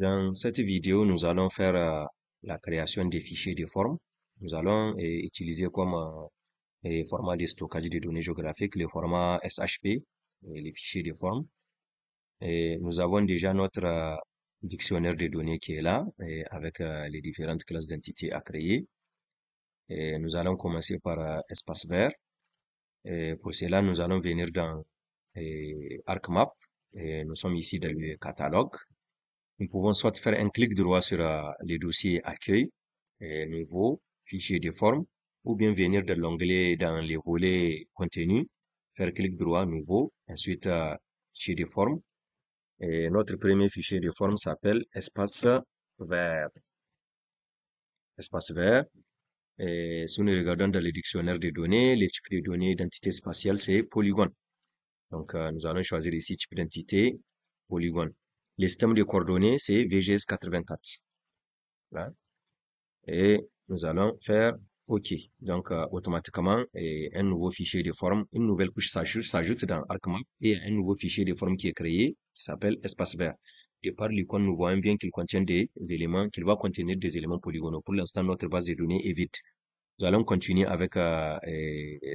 Dans cette vidéo, nous allons faire euh, la création des fichiers de forme. Nous allons euh, utiliser comme euh, format de stockage des données géographiques le format SHP, les fichiers de forme. nous avons déjà notre dictionnaire de données qui est là, avec les différentes classes d'entités à créer. nous allons commencer par espace vert. pour cela, nous allons venir dans ArcMap. nous sommes ici dans le catalogue nous pouvons soit faire un clic droit sur euh, les dossiers Accueil, euh, Nouveau, Fichier de forme, ou bien venir de l'onglet dans les volets Contenu, faire clic droit Nouveau, ensuite euh, Fichier de forme. Et notre premier fichier de forme s'appelle Espace vert. Espace vert. Et si nous regardons dans le dictionnaire des données, les types de données d'entité spatiale, c'est polygone. Donc, nous allons choisir ici type d'entité polygone. Le système de coordonnées, c'est VGS84. Voilà. Et nous allons faire OK. Donc, euh, automatiquement, un nouveau fichier de forme, une nouvelle couche s'ajoute dans ArcMap et un nouveau fichier de forme qui est créé qui s'appelle espace vert. De par l'icône, nous voyons bien qu'il contient des éléments, qu'il va contenir des éléments polygonaux. Pour l'instant, notre base de données est vide. Nous allons continuer avec euh,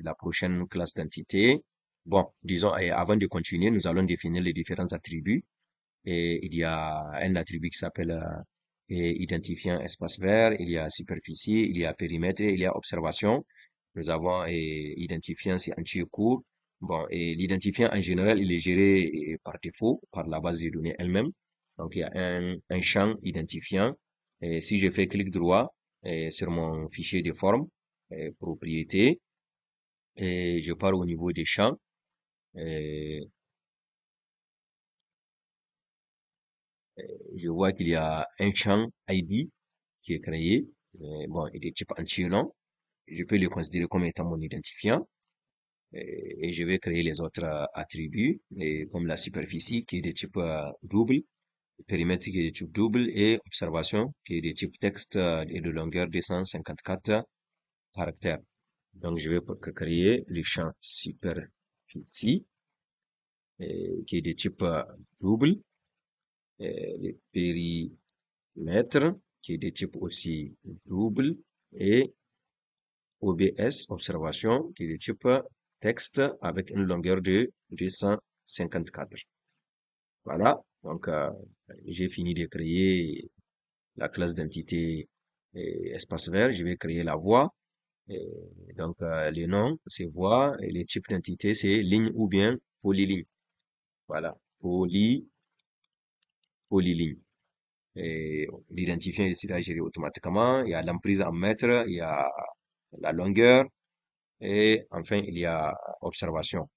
la prochaine classe d'entité. Bon, disons, avant de continuer, nous allons définir les différents attributs et il y a un attribut qui s'appelle euh, identifiant espace vert, il y a superficie, il y a périmètre, il y a observation. Nous avons identifiant, c'est entier court. Bon, et l'identifiant en général, il est géré par défaut, par la base de données elle-même. Donc, il y a un, un champ identifiant. Et si je fais clic droit sur mon fichier de forme, propriété, et je pars au niveau des champs. je vois qu'il y a un champ ID qui est créé. bon, il est de type entier long. Je peux le considérer comme étant mon identifiant. Et je vais créer les autres euh, attributs, comme la superficie qui est de type euh, double, le périmètre qui est de type double et observation qui est de type texte euh, et de longueur de 154 caractères. Donc, je vais créer le champ superficie qui est de type double euh, le périmètre qui est de type aussi double et OBS, observation, qui est de type texte avec une longueur de 254. Voilà, donc euh, j'ai fini de créer la classe d'entité euh, espace vert, je vais créer la voie. donc le nom, c'est voie, et le type d'entité, c'est ligne ou bien polyligne. Voilà, poly Polyligne. Et l'identifiant est là géré automatiquement. Il y a l'emprise en mètres, il y a la longueur et enfin il y a observation.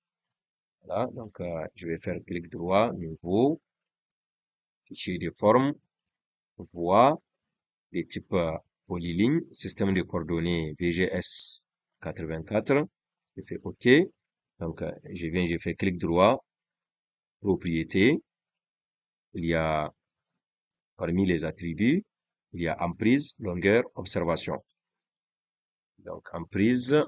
Voilà, donc euh, je vais faire clic droit, nouveau, fichier de forme, voie, de type euh, polyligne, système de coordonnées VGS 84. Je fais OK. Donc, euh, je viens, je fais clic droit, propriété, il y a parmi les attributs, il y a emprise, longueur, observation. Donc emprise,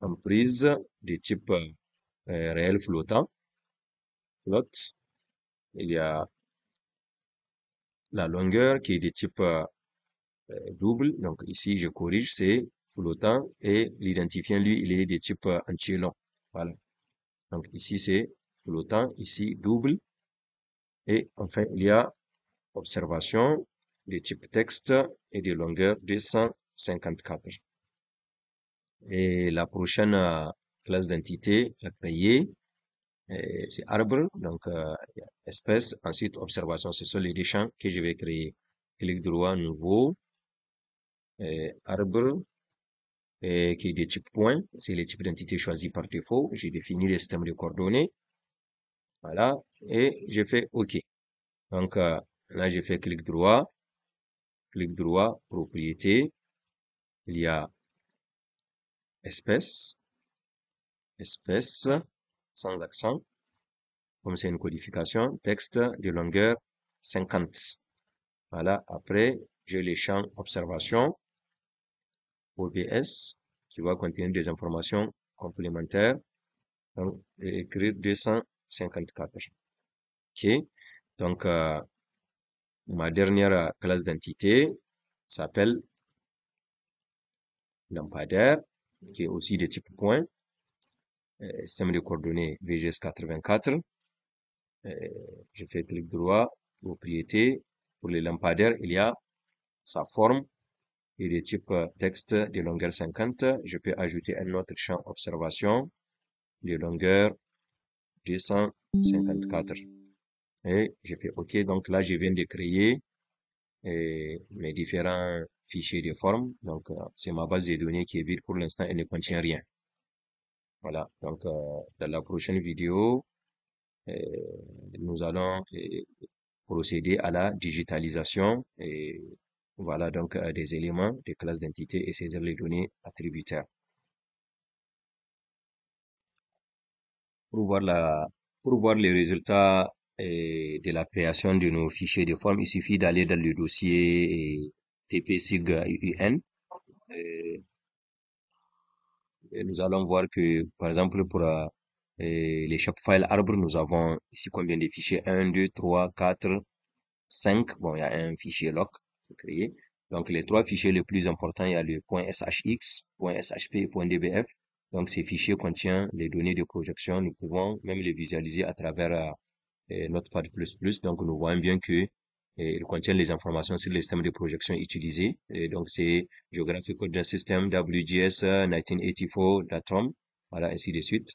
emprise de type euh, réel flottant, flotte. Il y a la longueur qui est de type euh, double. Donc ici, je corrige, c'est flottant et l'identifiant, lui, il est de type anti euh, entier long. Voilà. Donc ici, c'est flottant, ici, double. Et enfin, il y a observation de type texte et de longueur de 154. Et la prochaine euh, classe d'entité à créer, euh, c'est arbre, donc euh, espèce, ensuite observation, ce sont les champs que je vais créer. Clique droit, nouveau, arbre, et qui est de type point, c'est le type d'entité choisi par défaut. J'ai défini les système de coordonnées. Voilà. Et j'ai fait OK. Donc euh, là, j'ai fait clic droit. Clic droit, propriété. Il y a espèce. Espèce. Sans accent. Comme c'est une codification. Texte de longueur 50. Voilà. Après, j'ai les champs observation. OBS qui va contenir des informations complémentaires. Donc, écrire 200 54. OK Donc, euh, ma dernière classe d'entité s'appelle lampadaire, qui est aussi de type point. Euh, système de coordonnées VGS 84. Euh, je fais clic droit, propriété. Pour les lampadaires, il y a sa forme et de type texte de longueur 50. Je peux ajouter un autre champ observation de longueur 154. Et je fais OK. Donc là, je viens de créer euh, mes différents fichiers de forme. Donc, euh, c'est ma base de données qui est vide pour l'instant. et ne contient rien. Voilà. Donc, euh, dans la prochaine vidéo, nous allons procéder à la digitalisation et voilà donc des éléments des classes d'entités et saisir les données attributaires. pour voir la, pour voir les résultats eh, de la création de nos fichiers de forme, il suffit d'aller dans le dossier eh, tpsig.un. Eh, nous allons voir que, par exemple, pour les shopfile arbre, nous avons ici combien de fichiers 1, 2, 3, 4, 5. Bon, il y a un fichier lock créé. Donc, les trois fichiers les plus importants, il y a le .shx, .shp et .dbf. Donc, ces fichiers contiennent les données de projection. Nous pouvons même les visualiser à travers euh, notre pad++. Donc, nous voyons bien que euh, contiennent les informations sur les systèmes de projection utilisés. Et donc, c'est Geographic d'un System, WGS, 1984.com. Euh, voilà, ainsi de suite.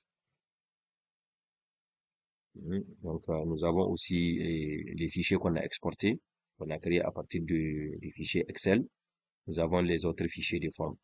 Mhm. Donc, euh, nous avons aussi les fichiers qu'on a exportés, qu'on a créés à partir du, du, fichier Excel. Nous avons les autres fichiers de forme.